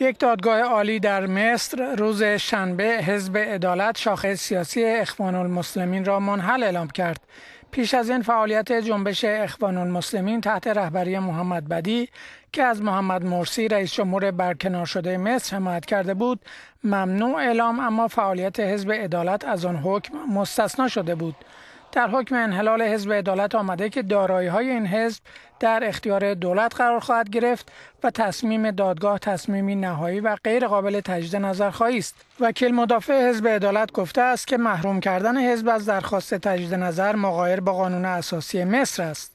یک دادگاه عالی در مصر روز شنبه حزب عدالت شاخه سیاسی اخوان المسلمین را منحل اعلام کرد. پیش از این فعالیت جنبش اخوان المسلمین تحت رهبری محمد بدی که از محمد مرسی رئیس جمهور برکنار شده مصر حمایت کرده بود ممنوع اعلام اما فعالیت حزب عدالت از آن حکم مستثنا شده بود. در حکم انحلال حزب عدالت آمده که دارایی های این حزب در اختیار دولت قرار خواهد گرفت و تصمیم دادگاه تصمیمی نهایی و غیر قابل تجدید نظر خواهی است. وکیل مدافع حزب عدالت گفته است که محروم کردن حزب از درخواست تجدید نظر مغایر با قانون اساسی مصر است.